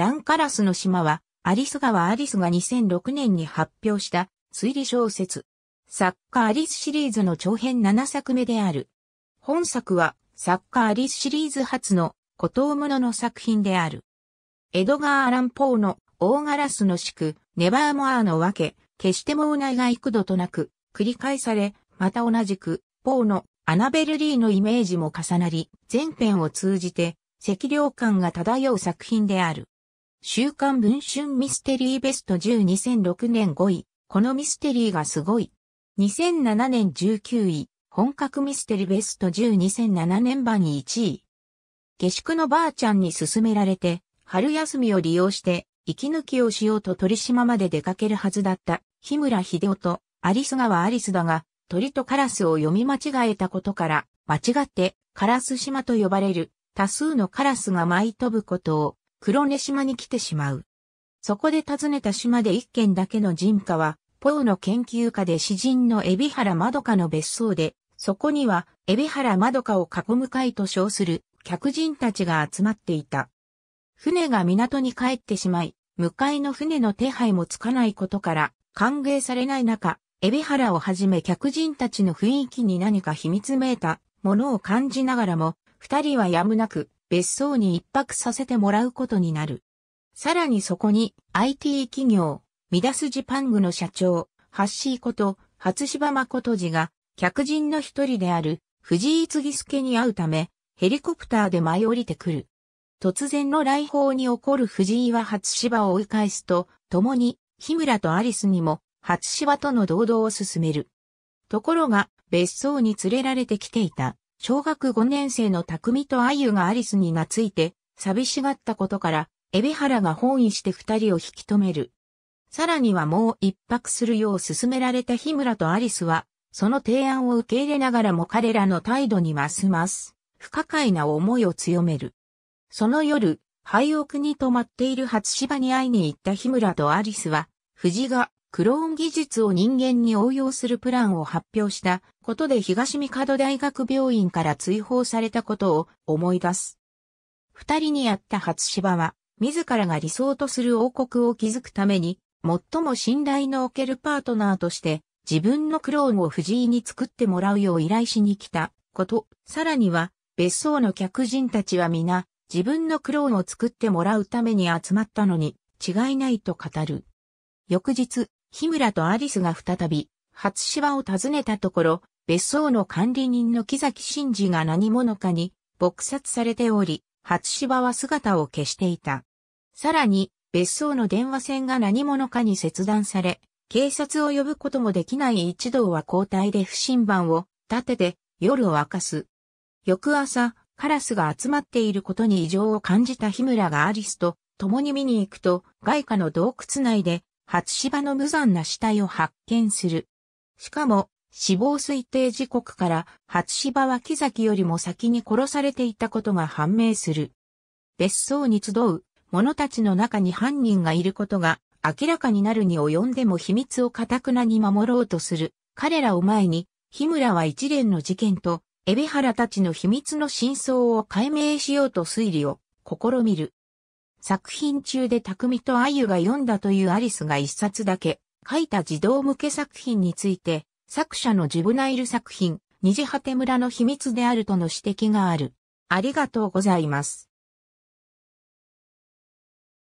ランカラスの島は、アリス川アリスが2006年に発表した推理小説。作家アリスシリーズの長編7作目である。本作は作家アリスシリーズ初の古藤物の作品である。エドガー・アラン・ポーの大ガラスの宿、ネバーモアの分け、決してもうないが幾度となく繰り返され、また同じく、ポーのアナベルリーのイメージも重なり、全編を通じて、赤涼感が漂う作品である。週刊文春ミステリーベスト102006年5位、このミステリーがすごい。2007年19位、本格ミステリーベスト102007年版に1位。下宿のばあちゃんに勧められて、春休みを利用して、息抜きをしようと鳥島まで出かけるはずだった、日村秀夫と、アリス川アリスだが、鳥とカラスを読み間違えたことから、間違って、カラス島と呼ばれる、多数のカラスが舞い飛ぶことを、黒根島に来てしまう。そこで訪ねた島で一軒だけの人家は、ポーの研究家で詩人の海老原まどかの別荘で、そこには、海老原まどかを囲む会と称する客人たちが集まっていた。船が港に帰ってしまい、向かいの船の手配もつかないことから、歓迎されない中、海老原をはじめ客人たちの雰囲気に何か秘密めいたものを感じながらも、二人はやむなく、別荘に一泊させてもらうことになる。さらにそこに IT 企業、ミダスジパングの社長、ハッシーこと、初芝誠次が、客人の一人である、藤井継助に会うため、ヘリコプターで舞い降りてくる。突然の来訪に起こる藤井は初芝を追い返すと、共に、日村とアリスにも、初芝との同道を進める。ところが、別荘に連れられてきていた、小学5年生の匠とあゆがアリスに懐いて、寂しがったことから、エハ原が本意して二人を引き止める。さらにはもう一泊するよう勧められた日村とアリスは、その提案を受け入れながらも彼らの態度にますます、不可解な思いを強める。その夜、廃屋に泊まっている初芝に会いに行った日村とアリスは、藤がクローン技術を人間に応用するプランを発表したことで東三角大学病院から追放されたことを思い出す。二人に会った初芝は、自らが理想とする王国を築くために、最も信頼のおけるパートナーとして、自分のクローンを藤井に作ってもらうよう依頼しに来たこと、さらには、別荘の客人たちは皆、自分のクローンを作ってもらうために集まったのに、違いないと語る。翌日、日村とアリスが再び、初芝を訪ねたところ、別荘の管理人の木崎真嗣が何者かに、撲殺されており、初芝は姿を消していた。さらに、別荘の電話線が何者かに切断され、警察を呼ぶこともできない一同は交代で不審番を立てて夜を明かす。翌朝、カラスが集まっていることに異常を感じた日村がアリスと共に見に行くと、外貨の洞窟内で初芝の無残な死体を発見する。しかも、死亡推定時刻から初芝は木崎よりも先に殺されていたことが判明する。別荘に集う者たちの中に犯人がいることが明らかになるに及んでも秘密を堅くなに守ろうとする彼らを前に、日村は一連の事件と、エビ原たちの秘密の真相を解明しようと推理を試みる。作品中で匠とあゆが読んだというアリスが一冊だけ書いた児童向け作品について、作者のジブナイル作品、虹果て村の秘密であるとの指摘がある。ありがとうございます。